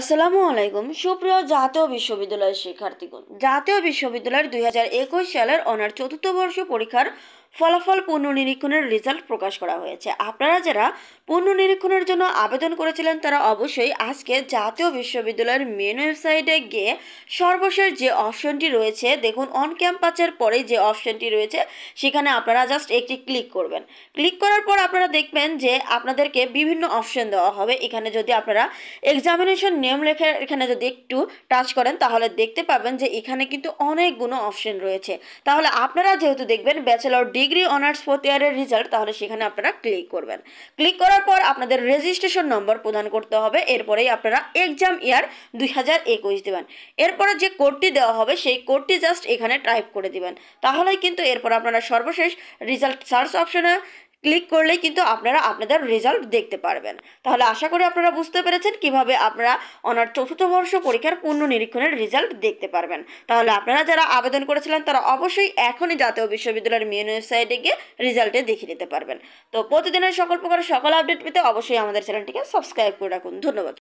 আসসালামু আলাইকুম সুপ্রিয় জাতীয় বিশ্ববিদ্যালয়ের শিক্ষার্থীগণ জাতীয় বিশ্ববিদ্যালয়ের দুই সালের অনার চতুর্থ বর্ষ পরীক্ষার ফলাফল পুনর্নিরীক্ষণের রেজাল্ট প্রকাশ করা হয়েছে আপনারা যারা পুনর্নিরীক্ষণের জন্য আবেদন করেছিলেন তারা অবশ্যই আজকে জাতীয় বিশ্ববিদ্যালয়ের মেন ওয়েবসাইটে গিয়ে সর্বশেষ যে অপশনটি রয়েছে দেখুন অন ক্যাম্পাসের পরে যে অপশনটি রয়েছে সেখানে আপনারা জাস্ট একটি ক্লিক করবেন ক্লিক করার পর আপনারা দেখবেন যে আপনাদেরকে বিভিন্ন অপশন দেওয়া হবে এখানে যদি আপনারা এক্সামিনেশন নেম লেখে এখানে যদি একটু টাচ করেন তাহলে দেখতে পাবেন যে এখানে কিন্তু অনেকগুলো অপশন রয়েছে তাহলে আপনারা যেহেতু দেখবেন bachelor D degree honours fourth ইয়ারের রেজাল্ট তাহলে সেখানে আপনারা ক্লিক করবেন ক্লিক করার পর আপনাদের রেজিস্ট্রেশন নম্বর প্রদান করতে হবে এরপরেই আপনারা এক্সাম ইয়ার দুই হাজার একুশ দেবেন এরপরে যে কোডটি দেওয়া হবে সেই কোডটি জাস্ট এখানে টাইপ করে দিবেন তাহলেই কিন্তু এরপর আপনারা সর্বশেষ রেজাল্ট সার্চ অপশনে ক্লিক করলেই কিন্তু আপনারা আপনাদের রেজাল্ট দেখতে পারবেন তাহলে আশা করি আপনারা বুঝতে পেরেছেন কিভাবে আপনারা অনার চতুর্থ বর্ষ পরীক্ষার পূর্ণ নিরীক্ষণের রেজাল্ট দেখতে পারবেন তাহলে আপনারা যারা আবেদন করেছিলেন তারা অবশ্যই এখনই জাতীয় বিশ্ববিদ্যালয়ের মেন ওয়েবসাইটে গিয়ে রেজাল্টে দেখে নিতে পারবেন তো প্রতিদিনের সকল প্রকার সকল আপডেট পেতে অবশ্যই আমাদের চ্যানেলটিকে সাবস্ক্রাইব করে রাখুন ধন্যবাদ